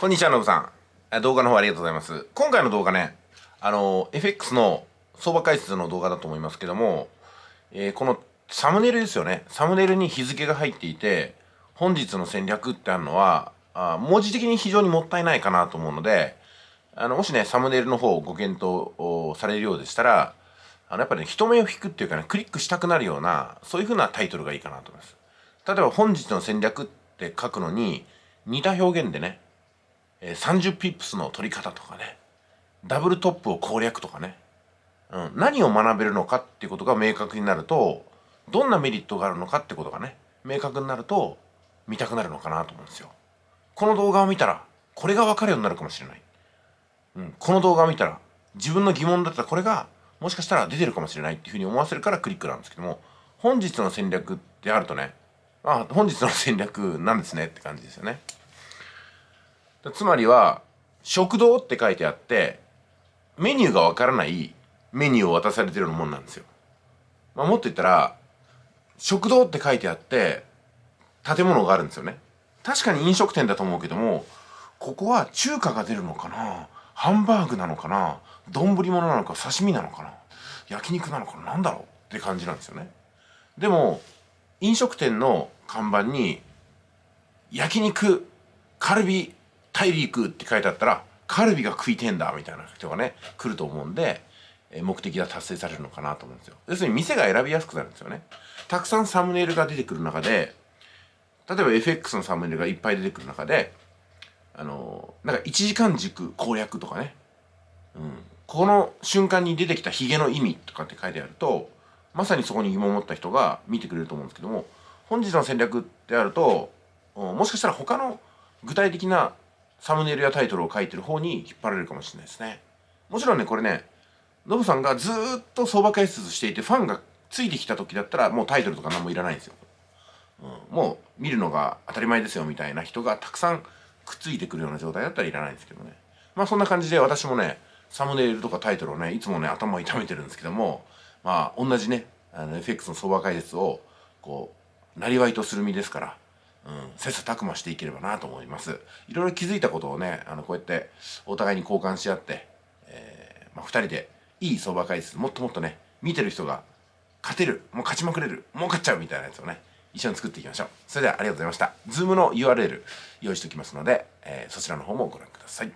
こんにちは、のぶさん。動画の方ありがとうございます。今回の動画ね、あの、FX の相場解説の動画だと思いますけども、えー、このサムネイルですよね。サムネイルに日付が入っていて、本日の戦略ってあるのは、あ文字的に非常にもったいないかなと思うので、あの、もしね、サムネイルの方をご検討されるようでしたら、あの、やっぱりね、人目を引くっていうかね、クリックしたくなるような、そういう風なタイトルがいいかなと思います。例えば、本日の戦略って書くのに、似た表現でね、え30ピップスの取り方とかねダブルトップを攻略とかね、うん、何を学べるのかっていうことが明確になるとどんなメリットがあるのかってことがね明確になると見たくなるのかなと思うんですよ。この動画を見たらこれが分かるようになるかもしれない。うん、この動画を見たら自分の疑問だったらこれがもしかしたら出てるかもしれないっていうふうに思わせるからクリックなんですけども本日の戦略ってあるとねあ本日の戦略なんですねって感じですよね。つまりは食堂って書いてあってメニューがわからないメニューを渡されてるようなもんなんですよ、まあ、もっと言ったら食堂って書いてあって建物があるんですよね確かに飲食店だと思うけどもここは中華が出るのかなハンバーグなのかな丼物なのか刺身なのかな焼肉なのかな何だろうって感じなんですよねでも飲食店の看板に焼肉カルビ大陸って書いてあったらカルビが食いてんだみたいな人がね来ると思うんで目的が達成されるのかなと思うんですよ要するに店が選びやすくなるんですよねたくさんサムネイルが出てくる中で例えば FX のサムネイルがいっぱい出てくる中であのなんか1時間軸攻略とかね、うん、この瞬間に出てきたヒゲの意味とかって書いてあるとまさにそこに疑問を持った人が見てくれると思うんですけども本日の戦略であるともしかしたら他の具体的なサムネイルやタイトルを書いてる方に引っ張られるかもしれないですね。もちろんね、これね、ノブさんがずっと相場解説していて、ファンがついてきた時だったら、もうタイトルとか何もいらないんですよ。うん、もう見るのが当たり前ですよみたいな人がたくさんくっついてくるような状態だったらいらないんですけどね。まあそんな感じで私もね、サムネイルとかタイトルをね、いつもね、頭を痛めてるんですけども、まあ同じね、あの FX の相場解説を、こう、なりわいとする身ですから、うん、切磋琢磨していければなと思います。いろいろ気づいたことをね、あの、こうやってお互いに交換し合って、えー、まあ、二人でいい相場解説、もっともっとね、見てる人が勝てる、もう勝ちまくれる、もう勝っちゃうみたいなやつをね、一緒に作っていきましょう。それではありがとうございました。Zoom の URL 用意しておきますので、えー、そちらの方もご覧ください。